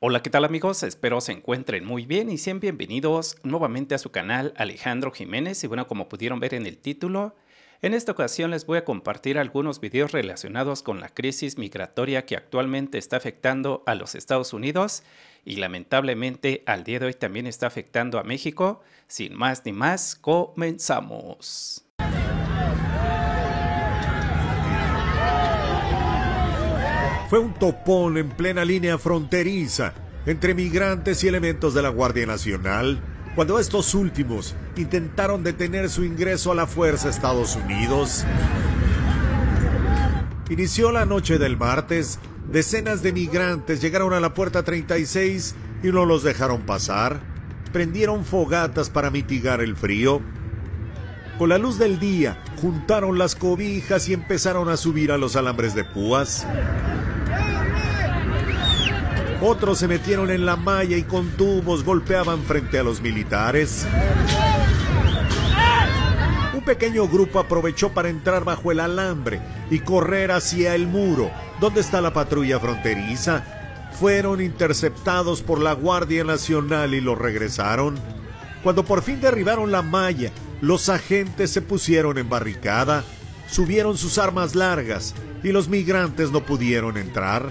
Hola, ¿qué tal amigos? Espero se encuentren muy bien y sean bienvenidos nuevamente a su canal Alejandro Jiménez. Y bueno, como pudieron ver en el título, en esta ocasión les voy a compartir algunos videos relacionados con la crisis migratoria que actualmente está afectando a los Estados Unidos y lamentablemente al día de hoy también está afectando a México. Sin más ni más, comenzamos. fue un topón en plena línea fronteriza entre migrantes y elementos de la Guardia Nacional cuando estos últimos intentaron detener su ingreso a la fuerza Estados Unidos. Inició la noche del martes, decenas de migrantes llegaron a la puerta 36 y no los dejaron pasar. Prendieron fogatas para mitigar el frío. Con la luz del día, juntaron las cobijas y empezaron a subir a los alambres de púas. Otros se metieron en la malla y con tubos golpeaban frente a los militares. Un pequeño grupo aprovechó para entrar bajo el alambre y correr hacia el muro, donde está la patrulla fronteriza. Fueron interceptados por la Guardia Nacional y los regresaron. Cuando por fin derribaron la malla, los agentes se pusieron en barricada, subieron sus armas largas y los migrantes no pudieron entrar.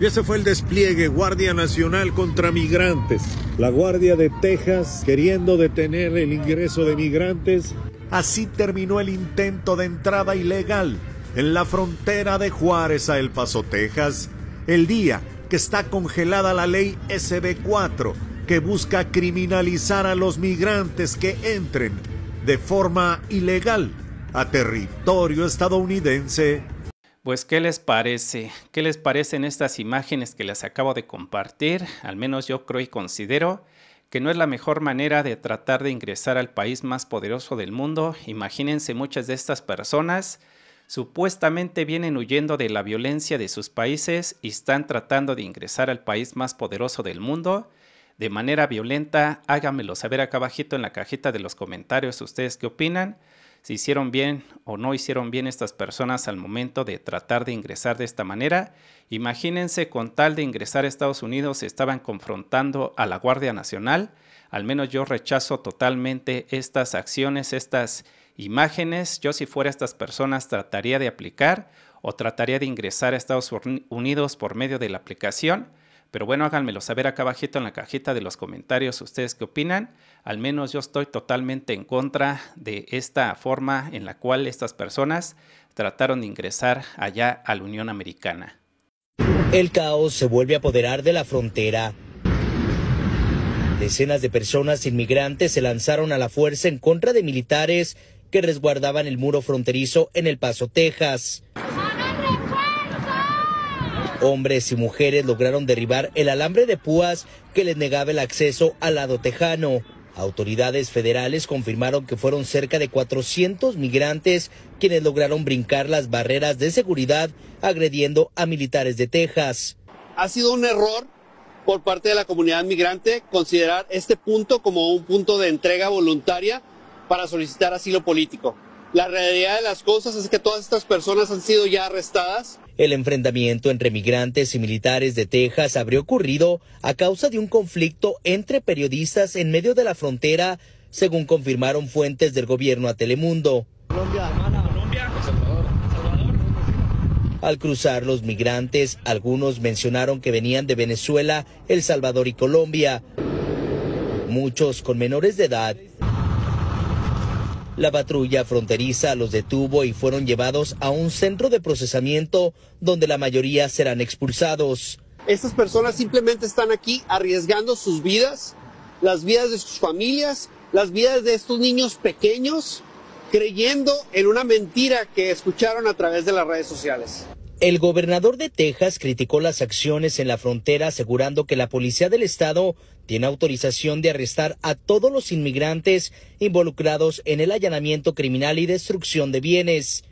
Y ese fue el despliegue Guardia Nacional contra migrantes. La Guardia de Texas queriendo detener el ingreso de migrantes. Así terminó el intento de entrada ilegal en la frontera de Juárez a El Paso, Texas, el día que está congelada la ley SB4 que busca criminalizar a los migrantes que entren de forma ilegal a territorio estadounidense pues, ¿qué les parece? ¿Qué les parecen estas imágenes que les acabo de compartir? Al menos yo creo y considero que no es la mejor manera de tratar de ingresar al país más poderoso del mundo. Imagínense muchas de estas personas supuestamente vienen huyendo de la violencia de sus países y están tratando de ingresar al país más poderoso del mundo de manera violenta. Háganmelo saber acá abajito en la cajita de los comentarios ustedes qué opinan si hicieron bien o no hicieron bien estas personas al momento de tratar de ingresar de esta manera. Imagínense con tal de ingresar a Estados Unidos se estaban confrontando a la Guardia Nacional. Al menos yo rechazo totalmente estas acciones, estas imágenes. Yo si fuera estas personas trataría de aplicar o trataría de ingresar a Estados Unidos por medio de la aplicación pero bueno, háganmelo saber acá abajito en la cajita de los comentarios ustedes qué opinan. Al menos yo estoy totalmente en contra de esta forma en la cual estas personas trataron de ingresar allá a la Unión Americana. El caos se vuelve a apoderar de la frontera. Decenas de personas inmigrantes se lanzaron a la fuerza en contra de militares que resguardaban el muro fronterizo en El Paso, Texas. Hombres y mujeres lograron derribar el alambre de púas que les negaba el acceso al lado tejano. Autoridades federales confirmaron que fueron cerca de 400 migrantes quienes lograron brincar las barreras de seguridad agrediendo a militares de Texas. Ha sido un error por parte de la comunidad migrante considerar este punto como un punto de entrega voluntaria para solicitar asilo político. La realidad de las cosas es que todas estas personas han sido ya arrestadas. El enfrentamiento entre migrantes y militares de Texas habría ocurrido a causa de un conflicto entre periodistas en medio de la frontera, según confirmaron fuentes del gobierno a Telemundo. Colombia, Colombia. Salvador. Salvador. Al cruzar los migrantes, algunos mencionaron que venían de Venezuela, El Salvador y Colombia, muchos con menores de edad la patrulla fronteriza los detuvo y fueron llevados a un centro de procesamiento donde la mayoría serán expulsados. Estas personas simplemente están aquí arriesgando sus vidas, las vidas de sus familias, las vidas de estos niños pequeños, creyendo en una mentira que escucharon a través de las redes sociales. El gobernador de Texas criticó las acciones en la frontera asegurando que la policía del estado tiene autorización de arrestar a todos los inmigrantes involucrados en el allanamiento criminal y destrucción de bienes.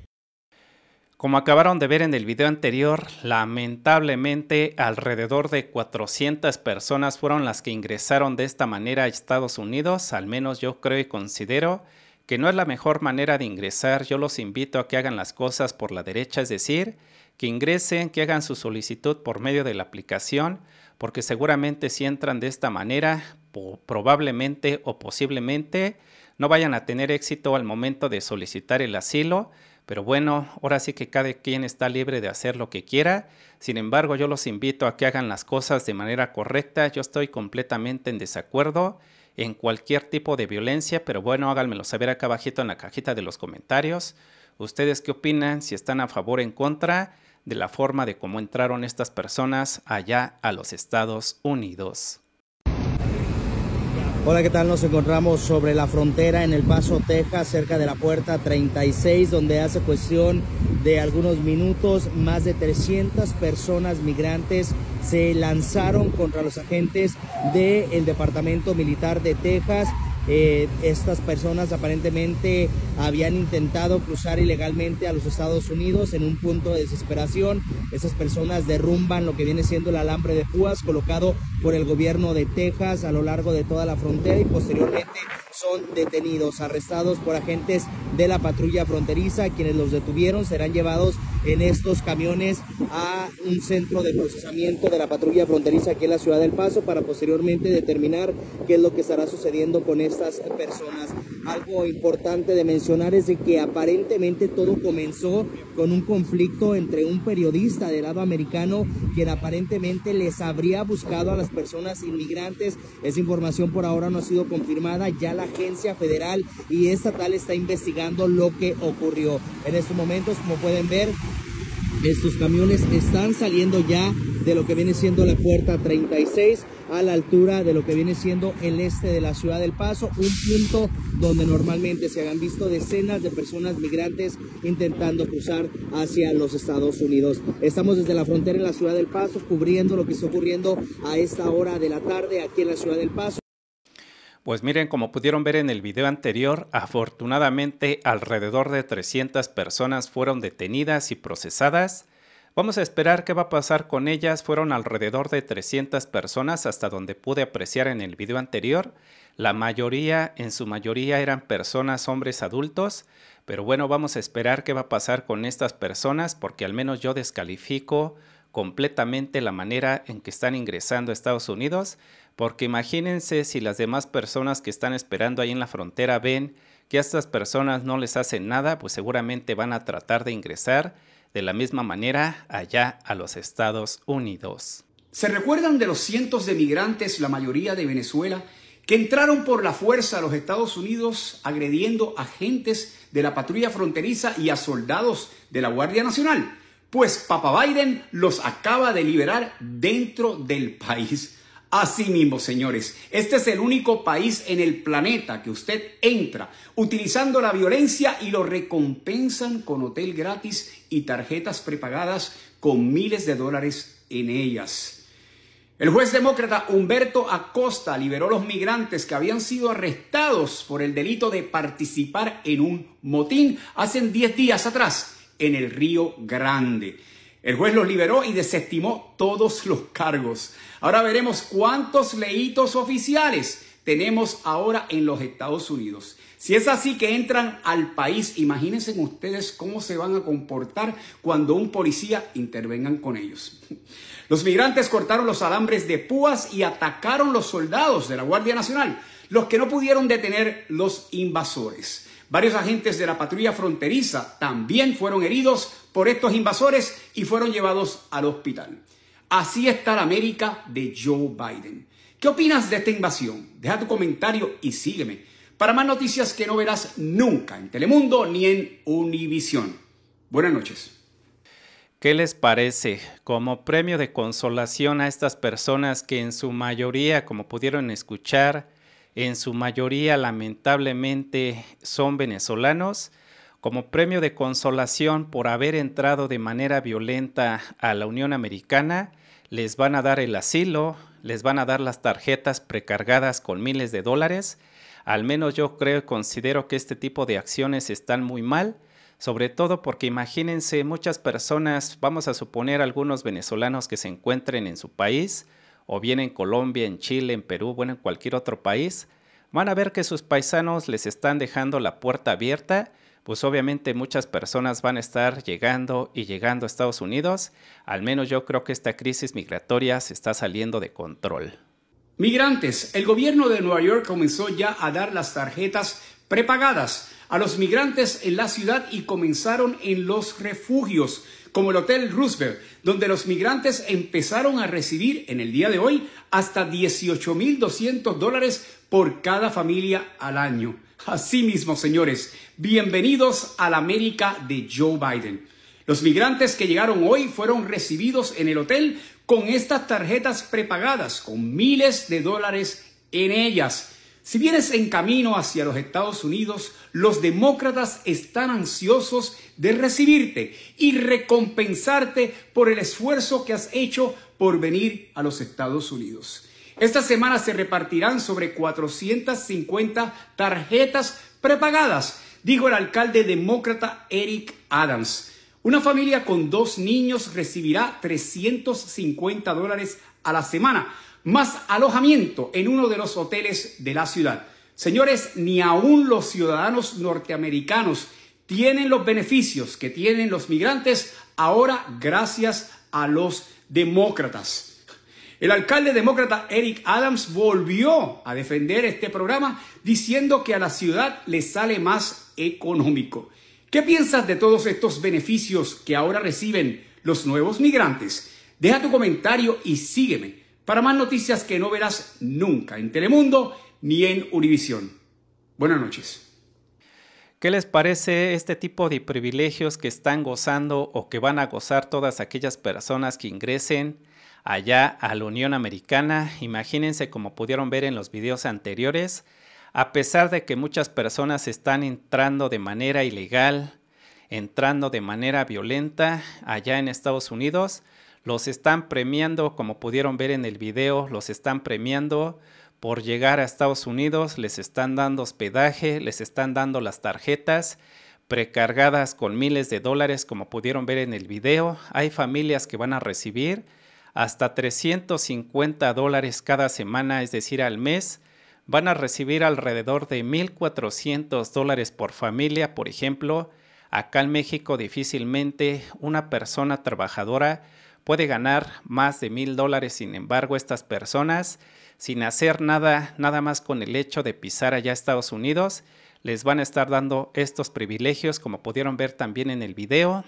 Como acabaron de ver en el video anterior, lamentablemente alrededor de 400 personas fueron las que ingresaron de esta manera a Estados Unidos, al menos yo creo y considero que no es la mejor manera de ingresar, yo los invito a que hagan las cosas por la derecha, es decir, que ingresen, que hagan su solicitud por medio de la aplicación, porque seguramente si entran de esta manera, probablemente o posiblemente no vayan a tener éxito al momento de solicitar el asilo, pero bueno, ahora sí que cada quien está libre de hacer lo que quiera. Sin embargo, yo los invito a que hagan las cosas de manera correcta. Yo estoy completamente en desacuerdo en cualquier tipo de violencia, pero bueno, háganmelo saber acá abajito en la cajita de los comentarios. ¿Ustedes qué opinan? Si están a favor o en contra de la forma de cómo entraron estas personas allá a los Estados Unidos. Hola, ¿qué tal? Nos encontramos sobre la frontera en El Paso, Texas, cerca de la puerta 36, donde hace cuestión de algunos minutos más de 300 personas migrantes se lanzaron contra los agentes del Departamento Militar de Texas eh, estas personas aparentemente habían intentado cruzar ilegalmente a los Estados Unidos en un punto de desesperación. Esas personas derrumban lo que viene siendo el alambre de púas colocado por el gobierno de Texas a lo largo de toda la frontera y posteriormente son detenidos, arrestados por agentes de la patrulla fronteriza, quienes los detuvieron serán llevados en estos camiones a un centro de procesamiento de la patrulla fronteriza aquí en la ciudad del Paso para posteriormente determinar qué es lo que estará sucediendo con estas personas. Algo importante de mencionar es de que aparentemente todo comenzó con un conflicto entre un periodista del lado americano quien aparentemente les habría buscado a las personas inmigrantes. Esa información por ahora no ha sido confirmada, ya la agencia federal y estatal está investigando lo que ocurrió. En estos momentos, como pueden ver, estos camiones están saliendo ya de lo que viene siendo la puerta 36 a la altura de lo que viene siendo el este de la ciudad del Paso, un punto donde normalmente se han visto decenas de personas migrantes intentando cruzar hacia los Estados Unidos. Estamos desde la frontera en la ciudad del Paso cubriendo lo que está ocurriendo a esta hora de la tarde aquí en la ciudad del Paso. Pues miren, como pudieron ver en el video anterior, afortunadamente alrededor de 300 personas fueron detenidas y procesadas. Vamos a esperar qué va a pasar con ellas. Fueron alrededor de 300 personas hasta donde pude apreciar en el video anterior. La mayoría, en su mayoría, eran personas, hombres adultos. Pero bueno, vamos a esperar qué va a pasar con estas personas porque al menos yo descalifico completamente la manera en que están ingresando a Estados Unidos. Porque imagínense si las demás personas que están esperando ahí en la frontera ven que a estas personas no les hacen nada, pues seguramente van a tratar de ingresar de la misma manera allá a los Estados Unidos. ¿Se recuerdan de los cientos de migrantes, la mayoría de Venezuela, que entraron por la fuerza a los Estados Unidos agrediendo agentes de la patrulla fronteriza y a soldados de la Guardia Nacional? Pues Papa Biden los acaba de liberar dentro del país. Así mismo, señores, este es el único país en el planeta que usted entra utilizando la violencia y lo recompensan con hotel gratis y tarjetas prepagadas con miles de dólares en ellas. El juez demócrata Humberto Acosta liberó a los migrantes que habían sido arrestados por el delito de participar en un motín hace 10 días atrás en el Río Grande. El juez los liberó y desestimó todos los cargos. Ahora veremos cuántos leitos oficiales tenemos ahora en los Estados Unidos. Si es así que entran al país, imagínense ustedes cómo se van a comportar cuando un policía intervengan con ellos. Los migrantes cortaron los alambres de púas y atacaron los soldados de la Guardia Nacional, los que no pudieron detener los invasores. Varios agentes de la patrulla fronteriza también fueron heridos por estos invasores y fueron llevados al hospital. Así está la América de Joe Biden. ¿Qué opinas de esta invasión? Deja tu comentario y sígueme. Para más noticias que no verás nunca en Telemundo ni en Univisión. Buenas noches. ¿Qué les parece? Como premio de consolación a estas personas que en su mayoría, como pudieron escuchar, en su mayoría lamentablemente son venezolanos, como premio de consolación por haber entrado de manera violenta a la Unión Americana, les van a dar el asilo, les van a dar las tarjetas precargadas con miles de dólares. Al menos yo creo y considero que este tipo de acciones están muy mal, sobre todo porque imagínense muchas personas, vamos a suponer algunos venezolanos que se encuentren en su país, o bien en Colombia, en Chile, en Perú, bueno, en cualquier otro país, van a ver que sus paisanos les están dejando la puerta abierta, pues obviamente muchas personas van a estar llegando y llegando a Estados Unidos. Al menos yo creo que esta crisis migratoria se está saliendo de control. Migrantes, el gobierno de Nueva York comenzó ya a dar las tarjetas prepagadas a los migrantes en la ciudad y comenzaron en los refugios como el Hotel Roosevelt, donde los migrantes empezaron a recibir en el día de hoy hasta 18.200 dólares por cada familia al año. Asimismo, señores, bienvenidos a la América de Joe Biden. Los migrantes que llegaron hoy fueron recibidos en el hotel con estas tarjetas prepagadas, con miles de dólares en ellas si vienes en camino hacia los Estados Unidos, los demócratas están ansiosos de recibirte y recompensarte por el esfuerzo que has hecho por venir a los Estados Unidos. Esta semana se repartirán sobre 450 tarjetas prepagadas, dijo el alcalde demócrata Eric Adams. Una familia con dos niños recibirá 350 dólares a la semana más alojamiento en uno de los hoteles de la ciudad. Señores, ni aún los ciudadanos norteamericanos tienen los beneficios que tienen los migrantes ahora gracias a los demócratas. El alcalde demócrata Eric Adams volvió a defender este programa diciendo que a la ciudad le sale más económico. ¿Qué piensas de todos estos beneficios que ahora reciben los nuevos migrantes? Deja tu comentario y sígueme para más noticias que no verás nunca en Telemundo ni en Univisión. Buenas noches. ¿Qué les parece este tipo de privilegios que están gozando o que van a gozar todas aquellas personas que ingresen allá a la Unión Americana? Imagínense como pudieron ver en los videos anteriores, a pesar de que muchas personas están entrando de manera ilegal, entrando de manera violenta allá en Estados Unidos, los están premiando, como pudieron ver en el video, los están premiando por llegar a Estados Unidos, les están dando hospedaje, les están dando las tarjetas precargadas con miles de dólares, como pudieron ver en el video. Hay familias que van a recibir hasta 350 dólares cada semana, es decir, al mes. Van a recibir alrededor de 1.400 dólares por familia, por ejemplo. Acá en México difícilmente una persona trabajadora puede ganar más de mil dólares. Sin embargo, estas personas, sin hacer nada, nada más con el hecho de pisar allá a Estados Unidos, les van a estar dando estos privilegios, como pudieron ver también en el video.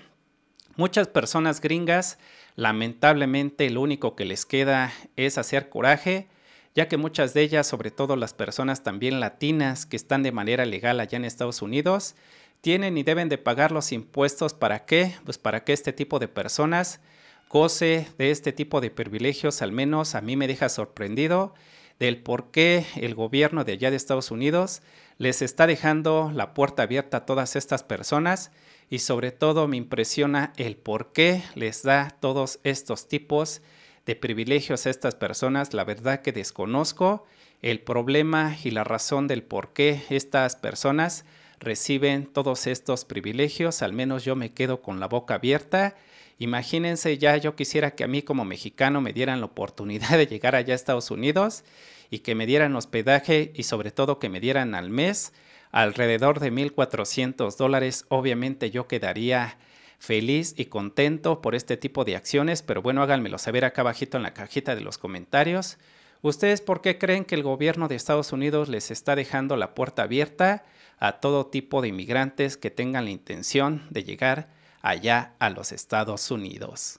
Muchas personas gringas, lamentablemente, lo único que les queda es hacer coraje, ya que muchas de ellas, sobre todo las personas también latinas que están de manera legal allá en Estados Unidos, tienen y deben de pagar los impuestos. ¿Para qué? Pues para que este tipo de personas goce de este tipo de privilegios, al menos a mí me deja sorprendido del por qué el gobierno de allá de Estados Unidos les está dejando la puerta abierta a todas estas personas y sobre todo me impresiona el por qué les da todos estos tipos de privilegios a estas personas. La verdad que desconozco el problema y la razón del por qué estas personas reciben todos estos privilegios. Al menos yo me quedo con la boca abierta Imagínense, ya yo quisiera que a mí como mexicano me dieran la oportunidad de llegar allá a Estados Unidos y que me dieran hospedaje y sobre todo que me dieran al mes alrededor de 1.400 dólares. Obviamente yo quedaría feliz y contento por este tipo de acciones, pero bueno, háganmelo saber acá abajito en la cajita de los comentarios. ¿Ustedes por qué creen que el gobierno de Estados Unidos les está dejando la puerta abierta a todo tipo de inmigrantes que tengan la intención de llegar allá a los Estados Unidos.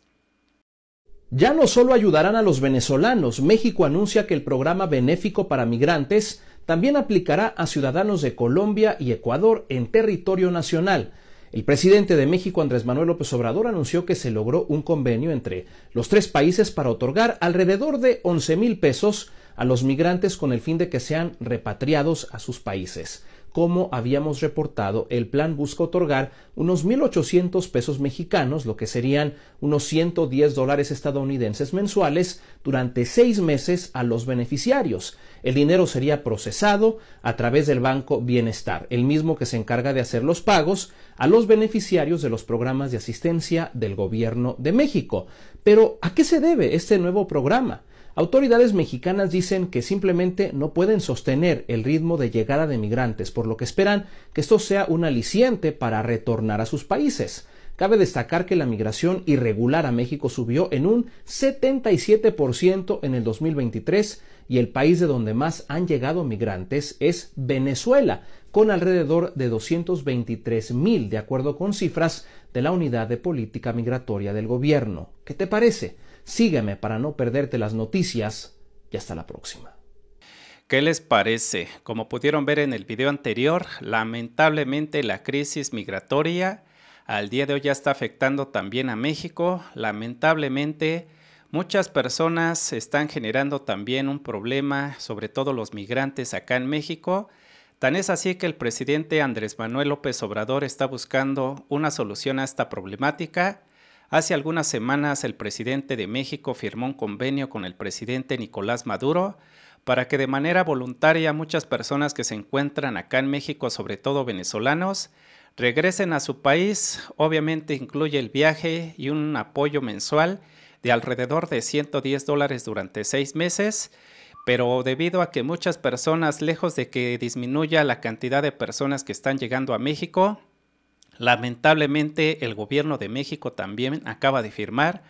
Ya no solo ayudarán a los venezolanos, México anuncia que el programa benéfico para migrantes también aplicará a ciudadanos de Colombia y Ecuador en territorio nacional. El presidente de México, Andrés Manuel López Obrador, anunció que se logró un convenio entre los tres países para otorgar alrededor de 11 mil pesos a los migrantes con el fin de que sean repatriados a sus países como habíamos reportado, el plan busca otorgar unos 1.800 pesos mexicanos, lo que serían unos 110 dólares estadounidenses mensuales, durante seis meses a los beneficiarios. El dinero sería procesado a través del Banco Bienestar, el mismo que se encarga de hacer los pagos a los beneficiarios de los programas de asistencia del Gobierno de México. Pero, ¿a qué se debe este nuevo programa? Autoridades mexicanas dicen que simplemente no pueden sostener el ritmo de llegada de migrantes, por lo que esperan que esto sea un aliciente para retornar a sus países. Cabe destacar que la migración irregular a México subió en un 77% en el 2023 y el país de donde más han llegado migrantes es Venezuela, con alrededor de 223 mil, de acuerdo con cifras de la Unidad de Política Migratoria del Gobierno. ¿Qué te parece? Sígueme para no perderte las noticias y hasta la próxima. ¿Qué les parece? Como pudieron ver en el video anterior, lamentablemente la crisis migratoria al día de hoy ya está afectando también a México. Lamentablemente muchas personas están generando también un problema, sobre todo los migrantes acá en México. Tan es así que el presidente Andrés Manuel López Obrador está buscando una solución a esta problemática Hace algunas semanas el presidente de México firmó un convenio con el presidente Nicolás Maduro para que de manera voluntaria muchas personas que se encuentran acá en México, sobre todo venezolanos, regresen a su país. Obviamente incluye el viaje y un apoyo mensual de alrededor de 110 dólares durante seis meses, pero debido a que muchas personas, lejos de que disminuya la cantidad de personas que están llegando a México, Lamentablemente, el gobierno de México también acaba de firmar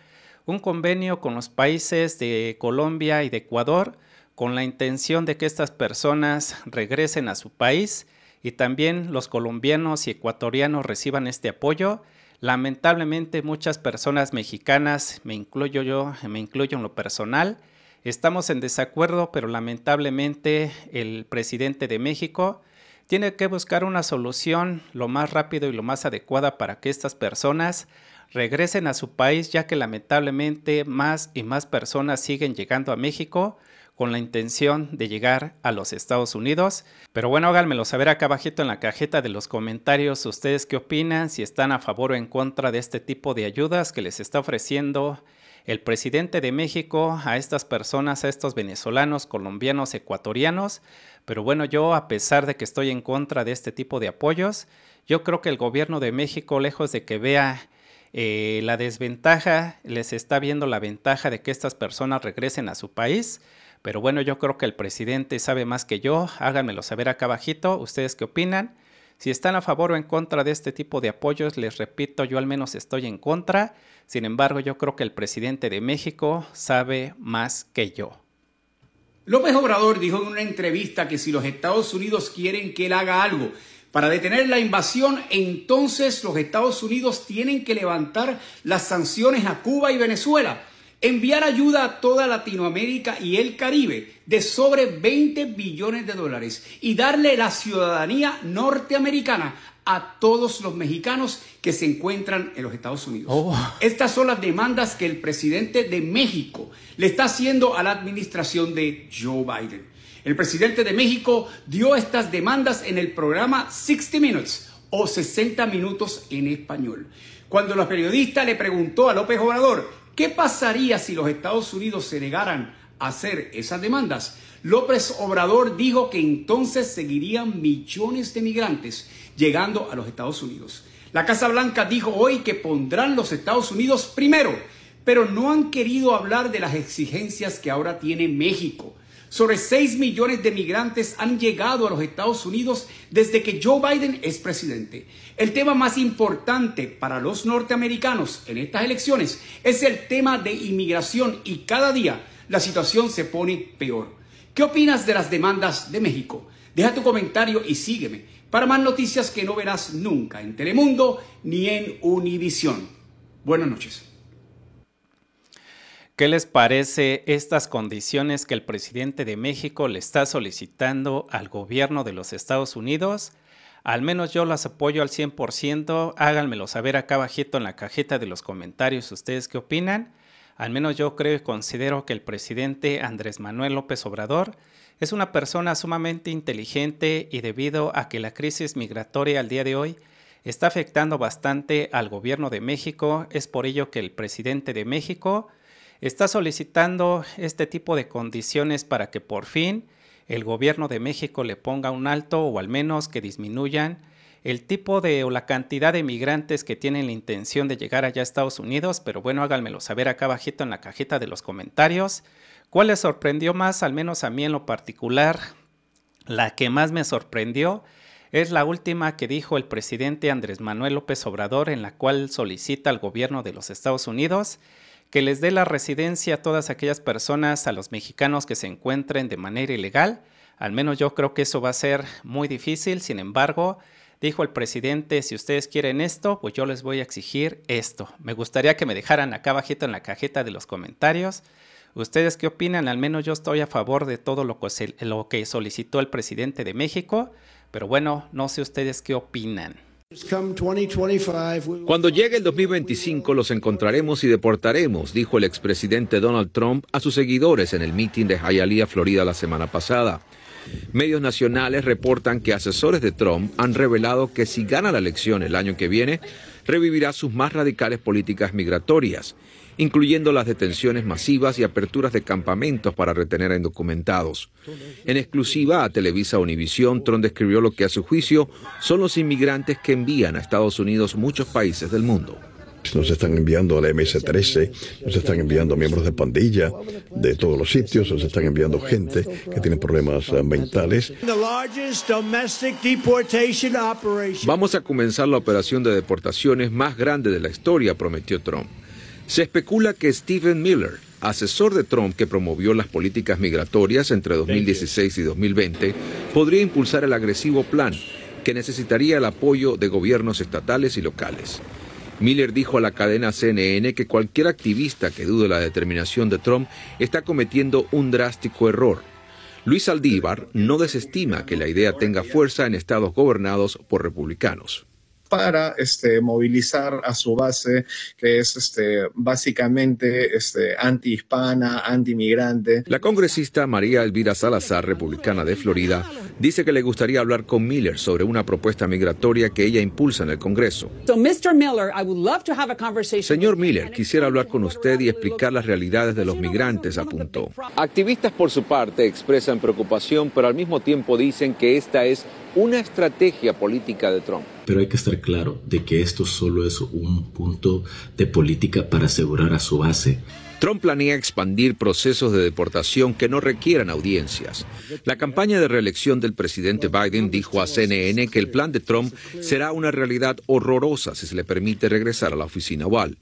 un convenio con los países de Colombia y de Ecuador con la intención de que estas personas regresen a su país y también los colombianos y ecuatorianos reciban este apoyo. Lamentablemente muchas personas mexicanas, me incluyo yo, me incluyo en lo personal, estamos en desacuerdo, pero lamentablemente el presidente de México tiene que buscar una solución lo más rápido y lo más adecuada para que estas personas regresen a su país, ya que lamentablemente más y más personas siguen llegando a México con la intención de llegar a los Estados Unidos. Pero bueno, háganmelo saber acá abajito en la cajeta de los comentarios ustedes qué opinan, si están a favor o en contra de este tipo de ayudas que les está ofreciendo el presidente de México a estas personas, a estos venezolanos, colombianos, ecuatorianos. Pero bueno, yo a pesar de que estoy en contra de este tipo de apoyos, yo creo que el gobierno de México, lejos de que vea eh, la desventaja, les está viendo la ventaja de que estas personas regresen a su país. Pero bueno, yo creo que el presidente sabe más que yo. Háganmelo saber acá abajito, ustedes qué opinan. Si están a favor o en contra de este tipo de apoyos, les repito, yo al menos estoy en contra. Sin embargo, yo creo que el presidente de México sabe más que yo. López Obrador dijo en una entrevista que si los Estados Unidos quieren que él haga algo para detener la invasión, entonces los Estados Unidos tienen que levantar las sanciones a Cuba y Venezuela enviar ayuda a toda Latinoamérica y el Caribe de sobre 20 billones de dólares y darle la ciudadanía norteamericana a todos los mexicanos que se encuentran en los Estados Unidos. Oh. Estas son las demandas que el presidente de México le está haciendo a la administración de Joe Biden. El presidente de México dio estas demandas en el programa 60 Minutes o 60 Minutos en español. Cuando la periodista le preguntó a López Obrador ¿Qué pasaría si los Estados Unidos se negaran a hacer esas demandas? López Obrador dijo que entonces seguirían millones de migrantes llegando a los Estados Unidos. La Casa Blanca dijo hoy que pondrán los Estados Unidos primero, pero no han querido hablar de las exigencias que ahora tiene México. Sobre 6 millones de migrantes han llegado a los Estados Unidos desde que Joe Biden es presidente. El tema más importante para los norteamericanos en estas elecciones es el tema de inmigración y cada día la situación se pone peor. ¿Qué opinas de las demandas de México? Deja tu comentario y sígueme para más noticias que no verás nunca en Telemundo ni en Univisión. Buenas noches. ¿Qué les parece estas condiciones que el presidente de México le está solicitando al gobierno de los Estados Unidos? Al menos yo las apoyo al 100%. Háganmelo saber acá bajito en la cajeta de los comentarios ustedes qué opinan. Al menos yo creo y considero que el presidente Andrés Manuel López Obrador es una persona sumamente inteligente y debido a que la crisis migratoria al día de hoy está afectando bastante al gobierno de México, es por ello que el presidente de México está solicitando este tipo de condiciones para que por fin el gobierno de México le ponga un alto o al menos que disminuyan el tipo de o la cantidad de migrantes que tienen la intención de llegar allá a Estados Unidos, pero bueno, háganmelo saber acá abajito en la cajita de los comentarios. ¿Cuál les sorprendió más, al menos a mí en lo particular? La que más me sorprendió es la última que dijo el presidente Andrés Manuel López Obrador, en la cual solicita al gobierno de los Estados Unidos que les dé la residencia a todas aquellas personas, a los mexicanos que se encuentren de manera ilegal. Al menos yo creo que eso va a ser muy difícil. Sin embargo, dijo el presidente, si ustedes quieren esto, pues yo les voy a exigir esto. Me gustaría que me dejaran acá bajito en la cajeta de los comentarios. ¿Ustedes qué opinan? Al menos yo estoy a favor de todo lo que, solicitó el presidente de México. Pero bueno, no sé ustedes qué opinan. Cuando llegue el 2025 los encontraremos y deportaremos, dijo el expresidente Donald Trump a sus seguidores en el mitin de Hialeah, Florida la semana pasada. Medios nacionales reportan que asesores de Trump han revelado que si gana la elección el año que viene, revivirá sus más radicales políticas migratorias incluyendo las detenciones masivas y aperturas de campamentos para retener a indocumentados. En exclusiva a Televisa Univisión, Trump describió lo que a su juicio son los inmigrantes que envían a Estados Unidos muchos países del mundo. Nos están enviando a la MS-13, nos están enviando miembros de pandilla de todos los sitios, nos están enviando gente que tiene problemas eh, mentales. Vamos a comenzar la operación de deportaciones más grande de la historia, prometió Trump. Se especula que Stephen Miller, asesor de Trump que promovió las políticas migratorias entre 2016 y 2020, podría impulsar el agresivo plan que necesitaría el apoyo de gobiernos estatales y locales. Miller dijo a la cadena CNN que cualquier activista que dude la determinación de Trump está cometiendo un drástico error. Luis Aldívar no desestima que la idea tenga fuerza en estados gobernados por republicanos para este, movilizar a su base, que es este, básicamente este, anti migrante La congresista María Elvira Salazar, republicana de Florida, dice que le gustaría hablar con Miller sobre una propuesta migratoria que ella impulsa en el Congreso. Señor Miller, quisiera hablar con usted y explicar las realidades de los migrantes, apuntó. Activistas por su parte expresan preocupación, pero al mismo tiempo dicen que esta es una estrategia política de Trump. Pero hay que estar claro de que esto solo es un punto de política para asegurar a su base. Trump planea expandir procesos de deportación que no requieran audiencias. La campaña de reelección del presidente Biden dijo a CNN que el plan de Trump será una realidad horrorosa si se le permite regresar a la oficina Oval.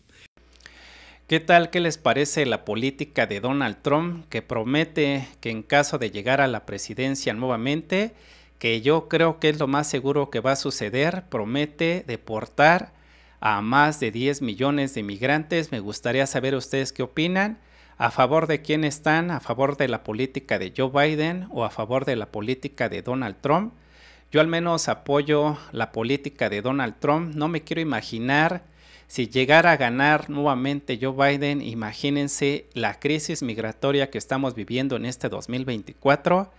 ¿Qué tal que les parece la política de Donald Trump que promete que en caso de llegar a la presidencia nuevamente, que yo creo que es lo más seguro que va a suceder, promete deportar a más de 10 millones de migrantes. Me gustaría saber ustedes qué opinan, a favor de quién están, a favor de la política de Joe Biden o a favor de la política de Donald Trump. Yo al menos apoyo la política de Donald Trump. No me quiero imaginar si llegara a ganar nuevamente Joe Biden. Imagínense la crisis migratoria que estamos viviendo en este 2024.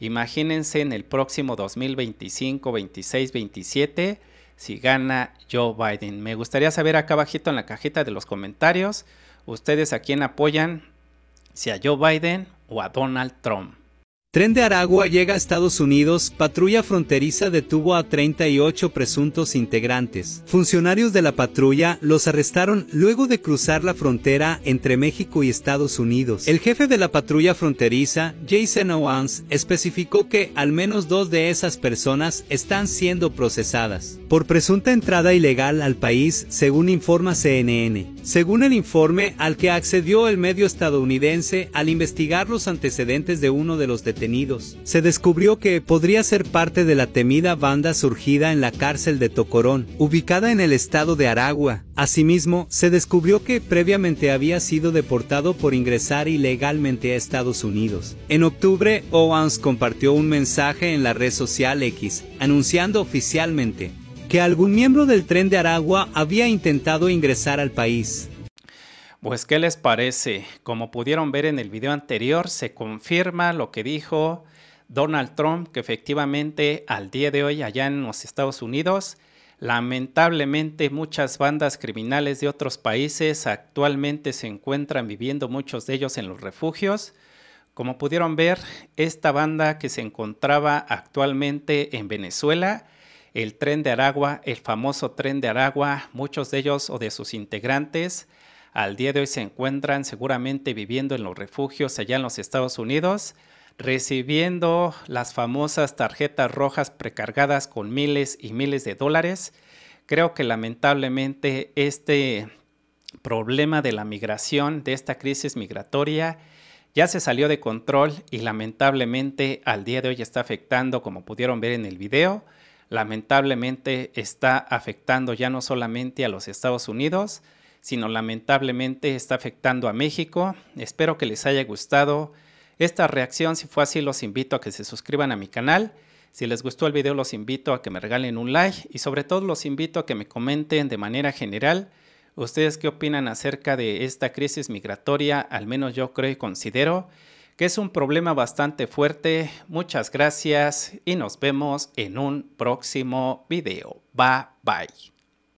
Imagínense en el próximo 2025, 26, 27 si gana Joe Biden. Me gustaría saber acá abajito en la cajita de los comentarios, ustedes a quién apoyan, si a Joe Biden o a Donald Trump. Tren de Aragua llega a Estados Unidos, patrulla fronteriza detuvo a 38 presuntos integrantes. Funcionarios de la patrulla los arrestaron luego de cruzar la frontera entre México y Estados Unidos. El jefe de la patrulla fronteriza, Jason Owens, especificó que al menos dos de esas personas están siendo procesadas por presunta entrada ilegal al país, según informa CNN. Según el informe al que accedió el medio estadounidense al investigar los antecedentes de uno de los detenidos, se descubrió que podría ser parte de la temida banda surgida en la cárcel de Tocorón, ubicada en el estado de Aragua. Asimismo, se descubrió que previamente había sido deportado por ingresar ilegalmente a Estados Unidos. En octubre, Owens compartió un mensaje en la red social X, anunciando oficialmente que algún miembro del tren de Aragua había intentado ingresar al país. Pues, ¿qué les parece? Como pudieron ver en el video anterior, se confirma lo que dijo Donald Trump, que efectivamente al día de hoy allá en los Estados Unidos, lamentablemente muchas bandas criminales de otros países actualmente se encuentran viviendo muchos de ellos en los refugios. Como pudieron ver, esta banda que se encontraba actualmente en Venezuela, el tren de Aragua, el famoso tren de Aragua, muchos de ellos o de sus integrantes al día de hoy se encuentran seguramente viviendo en los refugios allá en los Estados Unidos, recibiendo las famosas tarjetas rojas precargadas con miles y miles de dólares. Creo que lamentablemente este problema de la migración, de esta crisis migratoria, ya se salió de control y lamentablemente al día de hoy está afectando, como pudieron ver en el video, lamentablemente está afectando ya no solamente a los Estados Unidos, sino lamentablemente está afectando a México. Espero que les haya gustado esta reacción. Si fue así, los invito a que se suscriban a mi canal. Si les gustó el video, los invito a que me regalen un like y sobre todo los invito a que me comenten de manera general ustedes qué opinan acerca de esta crisis migratoria. Al menos yo creo y considero que es un problema bastante fuerte. Muchas gracias y nos vemos en un próximo video. Bye bye.